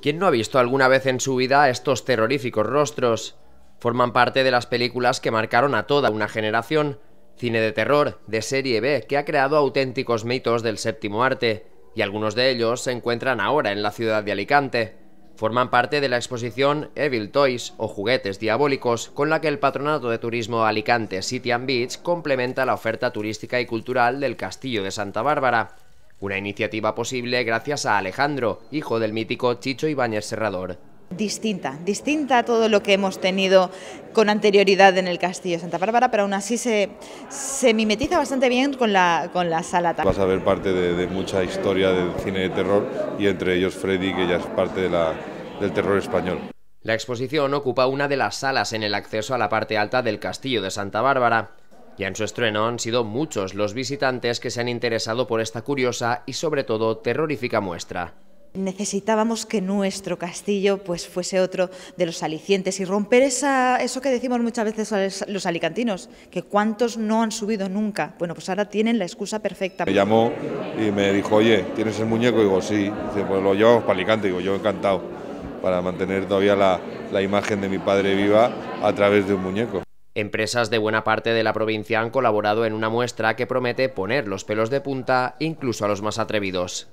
¿Quién no ha visto alguna vez en su vida estos terroríficos rostros? Forman parte de las películas que marcaron a toda una generación, cine de terror, de serie B, que ha creado auténticos mitos del séptimo arte, y algunos de ellos se encuentran ahora en la ciudad de Alicante. Forman parte de la exposición Evil Toys o Juguetes Diabólicos, con la que el Patronato de Turismo Alicante City Beach complementa la oferta turística y cultural del Castillo de Santa Bárbara. Una iniciativa posible gracias a Alejandro, hijo del mítico Chicho Ibáñez Serrador. Distinta, distinta a todo lo que hemos tenido con anterioridad en el Castillo de Santa Bárbara, pero aún así se, se mimetiza bastante bien con la, con la sala. Vas a ver parte de, mucha historia del cine de terror y entre ellos Freddy, que ya es parte del terror español. La exposición ocupa una de las salas en el acceso a la parte alta del Castillo de Santa Bárbara. Y en su estreno han sido muchos los visitantes que se han interesado por esta curiosa y sobre todo terrorífica muestra. Necesitábamos que nuestro castillo pues, fuese otro de los alicientes y romper esa, eso que decimos muchas veces los alicantinos, que cuántos no han subido nunca. Bueno, pues ahora tienen la excusa perfecta. Me llamó y me dijo, oye, ¿tienes el muñeco? Y digo, sí. Dice, pues lo llevamos para Alicante. Digo, yo encantado, para mantener todavía la imagen de mi padre viva a través de un muñeco. Empresas de buena parte de la provincia han colaborado en una muestra que promete poner los pelos de punta incluso a los más atrevidos.